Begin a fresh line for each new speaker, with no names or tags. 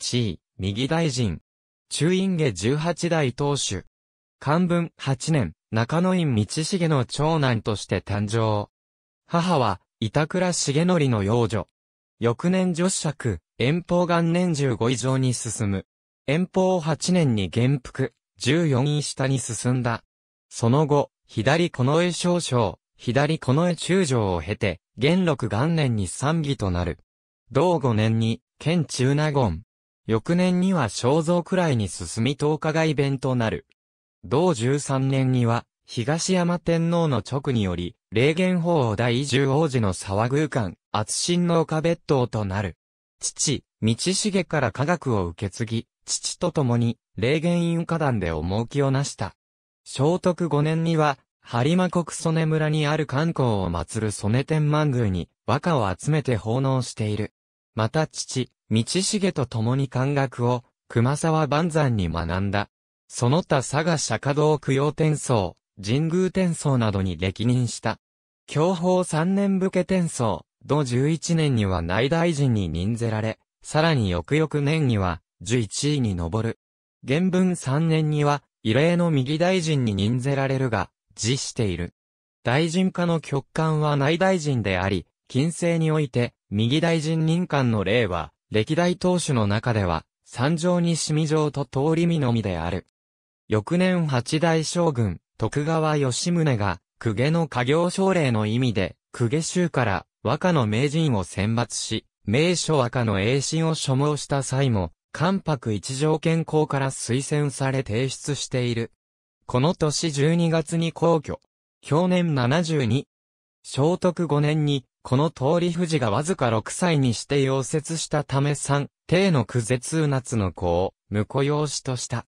地位、右大臣。中院下18代当主。漢文8年、中野院道重の長男として誕生。母は、板倉重則の養女。翌年女子爵、遠方元年15以上に進む。遠方8年に元服、14位下に進んだ。その後、左近衛少将、左近衛中将を経て、元禄元年に参議となる。同5年に、県中納言、翌年には肖像いに進み東海外弁となる。同13年には、東山天皇の直により、霊元法王第十王子の沢宮間、厚親の丘別当となる。父、道重から科学を受け継ぎ、父と共に、霊元院歌壇で重きをなした。聖徳5年には、播磨国曽根村にある観光を祀る曽根天満宮に、和歌を集めて奉納している。また父、道重と共に漢学を、熊沢万山に学んだ。その他佐賀釈迦堂供養天送、神宮天送などに歴任した。教法三年武家天送、同十一年には内大臣に任ぜられ、さらに翌々年には、十一位に上る。原文三年には、異例の右大臣に任ぜられるが、辞している。大臣家の極官は内大臣であり、近世において、右大臣任官の例は、歴代当主の中では、三条西見城と通り見のみである。翌年八代将軍、徳川吉宗が、公家の家業奨励の意味で、公家州から和歌の名人を選抜し、名所和歌の栄心を所望した際も、関白一条健康から推薦され提出している。この年12月に皇居、去年72、聖徳5年にこの通り富士がわずか6歳にして溶接したため三、帝の苦絶う夏の子を、婿養子とした。